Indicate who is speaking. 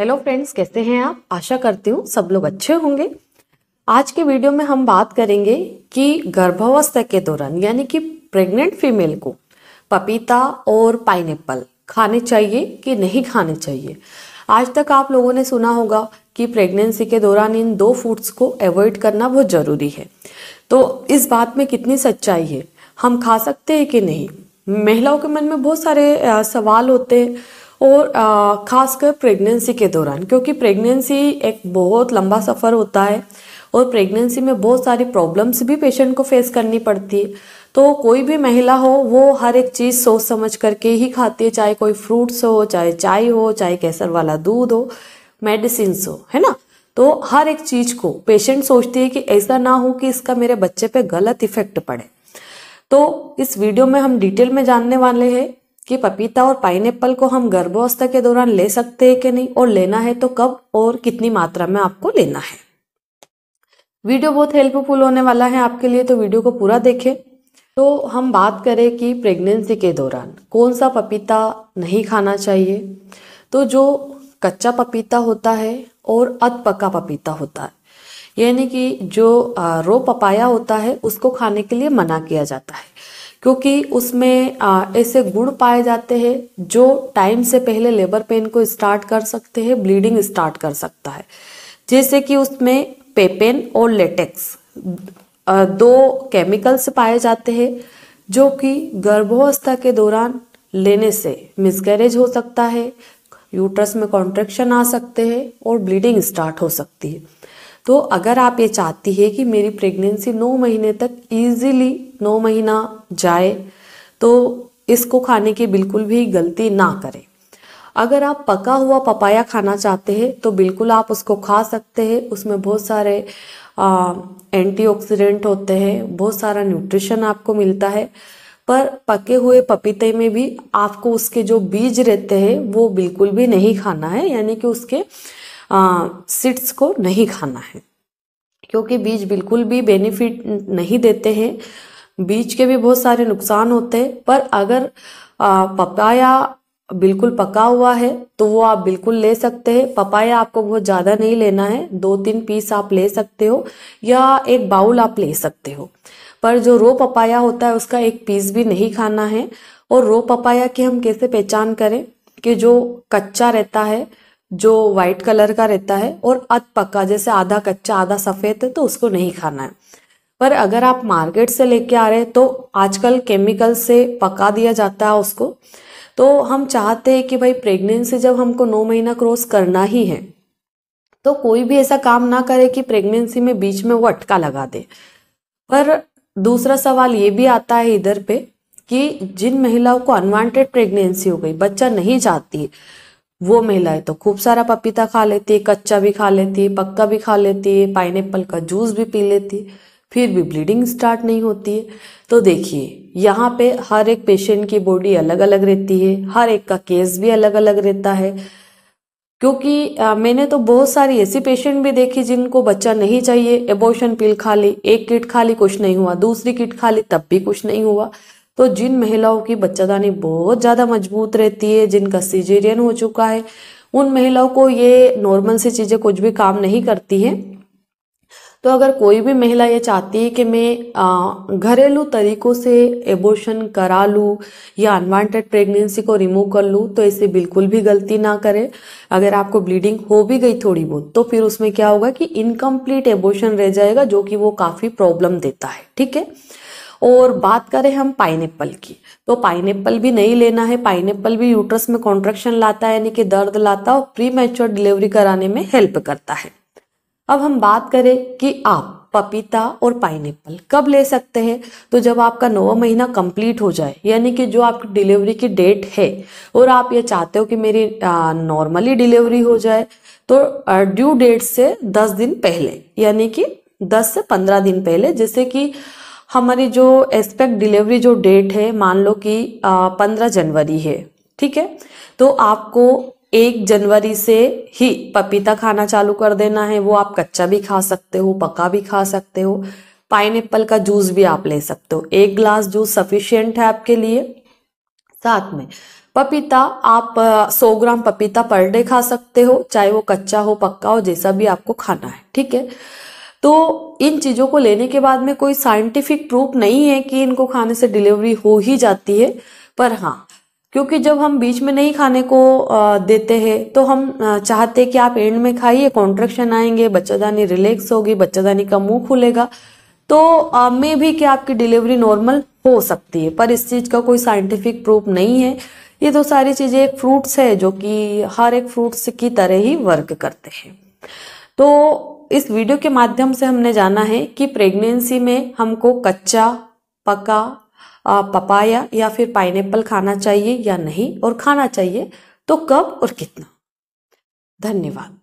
Speaker 1: hello friends कैसे हैं आप आशा करती हूँ सब लोग अच्छे होंगे आज के वीडियो में हम बात करेंगे कि गर्भावस्था के दौरान यानी कि प्रेग्नेंट फीमेल को पपीता और पाइनएप्पल खाने चाहिए कि नहीं खाने चाहिए आज तक आप लोगों ने सुना होगा कि प्रेगनेंसी के दौरान इन दो फूड्स को अवॉइड करना बहुत ज़रूरी है तो इस बात में कितनी सच्चाई है हम खा सकते हैं कि नहीं महिलाओं के मन में बहुत सारे सवाल होते हैं और ख़ासकर प्रेगनेंसी के दौरान क्योंकि प्रेगनेंसी एक बहुत लंबा सफ़र होता है और प्रेगनेंसी में बहुत सारी प्रॉब्लम्स भी पेशेंट को फेस करनी पड़ती है तो कोई भी महिला हो वो हर एक चीज़ सोच समझ करके ही खाती है चाहे कोई फ्रूट्स हो चाहे चाय हो चाहे केसर वाला दूध हो मेडिसिन हो है ना तो हर एक चीज़ को पेशेंट सोचती है कि ऐसा ना हो कि इसका मेरे बच्चे पे गलत इफेक्ट पड़े तो इस वीडियो में हम डिटेल में जानने वाले हैं कि पपीता और पाइन को हम गर्भावस्था के दौरान ले सकते हैं कि नहीं और लेना है तो कब और कितनी मात्रा में आपको लेना है वीडियो बहुत हेल्पफुल होने वाला है आपके लिए तो वीडियो को पूरा देखें तो हम बात करें कि प्रेगनेंसी के दौरान कौन सा पपीता नहीं खाना चाहिए तो जो कच्चा पपीता होता है और अध पक्का पपीता होता है यानी कि जो रो पपाया होता है उसको खाने के लिए मना किया जाता है क्योंकि उसमें ऐसे गुण पाए जाते हैं जो टाइम से पहले लेबर पेन को स्टार्ट कर सकते हैं ब्लीडिंग स्टार्ट कर सकता है जैसे कि उसमें पेपेन और लेटेक्स दो केमिकल्स पाए जाते हैं जो कि गर्भावस्था के दौरान लेने से मिसकैरेज हो सकता है यूट्रस में कॉन्ट्रेक्शन आ सकते हैं और ब्लीडिंग स्टार्ट हो सकती है तो अगर आप ये चाहती है कि मेरी प्रेगनेंसी नौ महीने तक ईजिली नौ महीना जाए तो इसको खाने की बिल्कुल भी गलती ना करें अगर आप पका हुआ पपाया खाना चाहते हैं तो बिल्कुल आप उसको खा सकते हैं उसमें बहुत सारे एंटीऑक्सीडेंट होते हैं बहुत सारा न्यूट्रिशन आपको मिलता है पर पके हुए पपीते में भी आपको उसके जो बीज रहते हैं वो बिल्कुल भी नहीं खाना है यानी कि उसके सीड्स को नहीं खाना है क्योंकि बीज बिल्कुल भी बेनिफिट नहीं देते हैं बीज के भी बहुत सारे नुकसान होते हैं पर अगर पपाया बिल्कुल पका हुआ है तो वो आप बिल्कुल ले सकते हैं पपाया आपको बहुत ज़्यादा नहीं लेना है दो तीन पीस आप ले सकते हो या एक बाउल आप ले सकते हो पर जो रो पपाया होता है उसका एक पीस भी नहीं खाना है और रो पपाया की हम कैसे पहचान करें कि जो कच्चा रहता है जो व्हाइट कलर का रहता है और अध पक्का जैसे आधा कच्चा आधा सफ़ेद है तो उसको नहीं खाना है पर अगर आप मार्केट से लेके आ रहे हैं तो आजकल केमिकल से पका दिया जाता है उसको तो हम चाहते हैं कि भाई प्रेगनेंसी जब हमको नौ महीना क्रॉस करना ही है तो कोई भी ऐसा काम ना करे कि प्रेगनेंसी में बीच में वो अटका लगा दे पर दूसरा सवाल ये भी आता है इधर पे कि जिन महिलाओं को अनवांटेड प्रेगनेंसी हो गई बच्चा नहीं चाहती वो महिलाएं तो खूब सारा पपीता खा लेती है कच्चा भी खा लेती है पक्का भी खा लेती है पाइन का जूस भी पी लेती है फिर भी ब्लीडिंग स्टार्ट नहीं होती है तो देखिए यहाँ पे हर एक पेशेंट की बॉडी अलग अलग रहती है हर एक का केस भी अलग अलग रहता है क्योंकि आ, मैंने तो बहुत सारी ऐसी पेशेंट भी देखी जिनको बच्चा नहीं चाहिए एबोशन पिल खा ली एक किट खा ली कुछ नहीं हुआ दूसरी किट खा ली तब भी कुछ नहीं हुआ तो जिन महिलाओं की बच्चादानी बहुत ज़्यादा मजबूत रहती है जिनका सीजेरियन हो चुका है उन महिलाओं को ये नॉर्मल सी चीज़ें कुछ भी काम नहीं करती है तो अगर कोई भी महिला ये चाहती है कि मैं घरेलू तरीकों से एबोर्शन करा लूँ या अनवांटेड प्रेगनेंसी को रिमूव कर लूँ तो ऐसे बिल्कुल भी गलती ना करें अगर आपको ब्लीडिंग हो भी गई थोड़ी बहुत तो फिर उसमें क्या होगा कि इनकम्प्लीट एबोर्शन रह जाएगा जो कि वो काफ़ी प्रॉब्लम देता है ठीक है और बात करें हम पाइन की तो पाइनएप्पल भी नहीं लेना है पाइन भी यूट्रस में कॉन्ट्रेक्शन लाता है यानी कि दर्द लाता है और प्री मैच्योर डिलीवरी कराने में हेल्प करता है अब हम बात करें कि आप पपीता और पाइन कब ले सकते हैं तो जब आपका नौवा महीना कंप्लीट हो जाए यानी कि जो आपकी डिलीवरी की डेट है और आप ये चाहते हो कि मेरी नॉर्मली डिलीवरी हो जाए तो ड्यू डेट से दस दिन पहले यानी कि दस से पंद्रह दिन पहले जैसे कि हमारी जो एक्सपेक्ट डिलीवरी जो डेट है मान लो कि पंद्रह जनवरी है ठीक है तो आपको एक जनवरी से ही पपीता खाना चालू कर देना है वो आप कच्चा भी खा सकते हो पका भी खा सकते हो पाइन का जूस भी आप ले सकते हो एक ग्लास जूस सफिशियंट है आपके लिए साथ में पपीता आप 100 ग्राम पपीता पर डे खा सकते हो चाहे वो कच्चा हो पक्का हो जैसा भी आपको खाना है ठीक है तो इन चीज़ों को लेने के बाद में कोई साइंटिफिक प्रूफ नहीं है कि इनको खाने से डिलीवरी हो ही जाती है पर हाँ क्योंकि जब हम बीच में नहीं खाने को देते हैं तो हम चाहते हैं कि आप एंड में खाइए कॉन्ट्रेक्शन आएंगे बच्चादानी रिलैक्स होगी बच्चादानी का मुंह खुलेगा तो मे भी कि आपकी डिलीवरी नॉर्मल हो सकती है पर इस चीज़ का कोई साइंटिफिक प्रूफ नहीं है ये तो सारी चीज़ें एक फ्रूट्स है जो कि हर एक फ्रूट्स की तरह ही वर्क करते हैं तो इस वीडियो के माध्यम से हमने जाना है कि प्रेगनेंसी में हमको कच्चा पका पपाया या फिर पाइनएप्पल खाना चाहिए या नहीं और खाना चाहिए तो कब और कितना धन्यवाद